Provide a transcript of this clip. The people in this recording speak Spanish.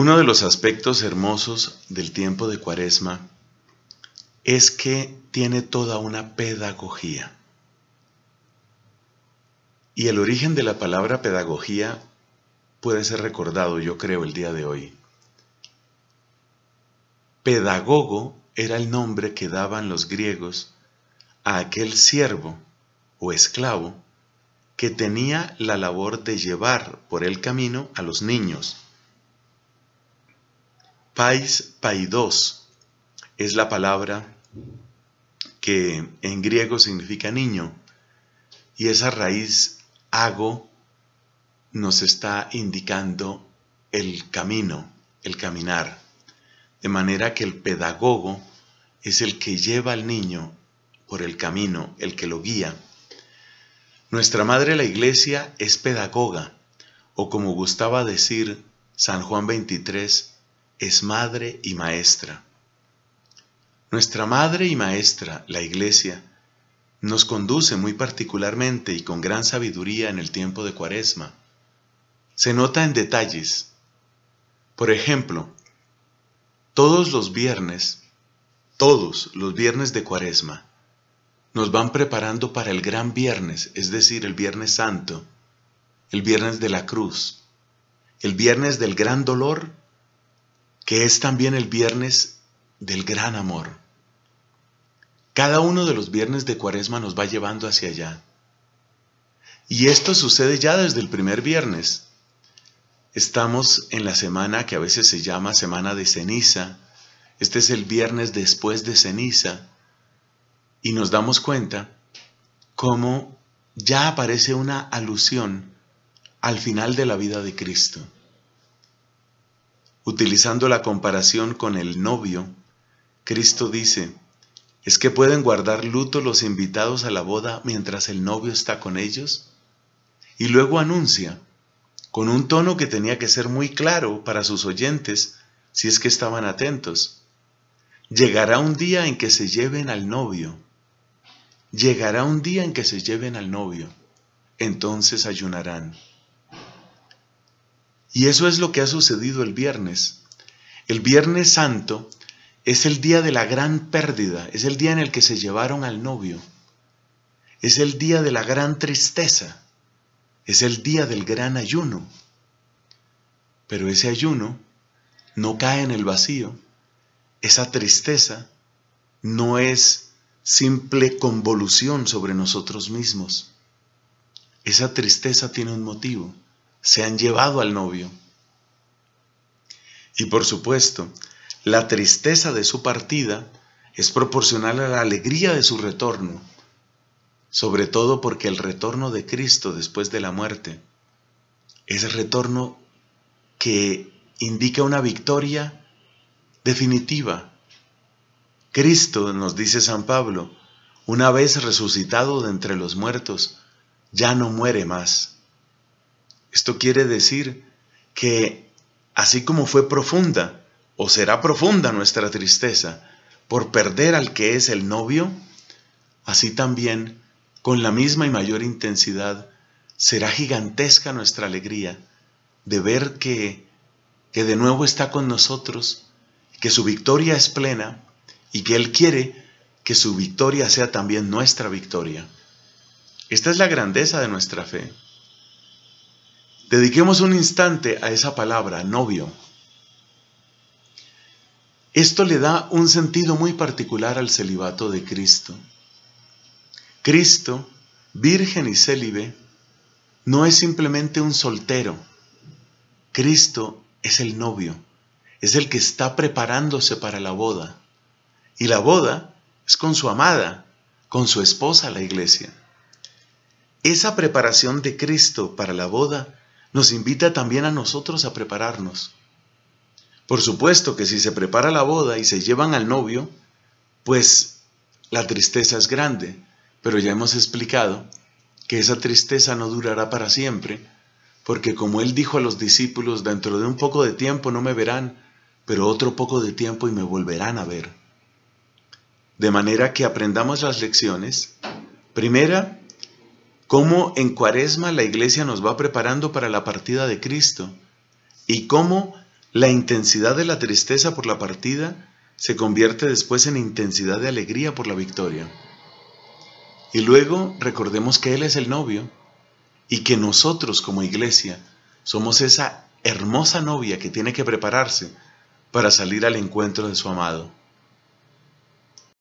Uno de los aspectos hermosos del tiempo de Cuaresma es que tiene toda una pedagogía. Y el origen de la palabra pedagogía puede ser recordado, yo creo, el día de hoy. Pedagogo era el nombre que daban los griegos a aquel siervo o esclavo que tenía la labor de llevar por el camino a los niños Pais paidos es la palabra que en griego significa niño y esa raíz hago nos está indicando el camino, el caminar. De manera que el pedagogo es el que lleva al niño por el camino, el que lo guía. Nuestra madre la iglesia es pedagoga, o como gustaba decir San Juan 23, es madre y maestra. Nuestra madre y maestra, la Iglesia, nos conduce muy particularmente y con gran sabiduría en el tiempo de Cuaresma. Se nota en detalles. Por ejemplo, todos los viernes, todos los viernes de Cuaresma, nos van preparando para el gran viernes, es decir, el viernes santo, el viernes de la cruz, el viernes del gran dolor que es también el viernes del gran amor. Cada uno de los viernes de Cuaresma nos va llevando hacia allá. Y esto sucede ya desde el primer viernes. Estamos en la semana que a veces se llama semana de ceniza. Este es el viernes después de ceniza. Y nos damos cuenta cómo ya aparece una alusión al final de la vida de Cristo. Utilizando la comparación con el novio, Cristo dice, ¿es que pueden guardar luto los invitados a la boda mientras el novio está con ellos? Y luego anuncia, con un tono que tenía que ser muy claro para sus oyentes, si es que estaban atentos, llegará un día en que se lleven al novio, llegará un día en que se lleven al novio, entonces ayunarán. Y eso es lo que ha sucedido el viernes. El viernes santo es el día de la gran pérdida, es el día en el que se llevaron al novio, es el día de la gran tristeza, es el día del gran ayuno. Pero ese ayuno no cae en el vacío, esa tristeza no es simple convolución sobre nosotros mismos. Esa tristeza tiene un motivo se han llevado al novio. Y por supuesto, la tristeza de su partida es proporcional a la alegría de su retorno, sobre todo porque el retorno de Cristo después de la muerte es el retorno que indica una victoria definitiva. Cristo, nos dice San Pablo, una vez resucitado de entre los muertos, ya no muere más. Esto quiere decir que así como fue profunda, o será profunda nuestra tristeza por perder al que es el novio, así también, con la misma y mayor intensidad, será gigantesca nuestra alegría de ver que, que de nuevo está con nosotros, que su victoria es plena y que Él quiere que su victoria sea también nuestra victoria. Esta es la grandeza de nuestra fe. Dediquemos un instante a esa palabra, novio. Esto le da un sentido muy particular al celibato de Cristo. Cristo, virgen y célibe, no es simplemente un soltero. Cristo es el novio, es el que está preparándose para la boda. Y la boda es con su amada, con su esposa, la iglesia. Esa preparación de Cristo para la boda nos invita también a nosotros a prepararnos. Por supuesto que si se prepara la boda y se llevan al novio, pues la tristeza es grande, pero ya hemos explicado que esa tristeza no durará para siempre, porque como él dijo a los discípulos, dentro de un poco de tiempo no me verán, pero otro poco de tiempo y me volverán a ver. De manera que aprendamos las lecciones. Primera, cómo en cuaresma la iglesia nos va preparando para la partida de Cristo y cómo la intensidad de la tristeza por la partida se convierte después en intensidad de alegría por la victoria. Y luego recordemos que Él es el novio y que nosotros como iglesia somos esa hermosa novia que tiene que prepararse para salir al encuentro de su amado.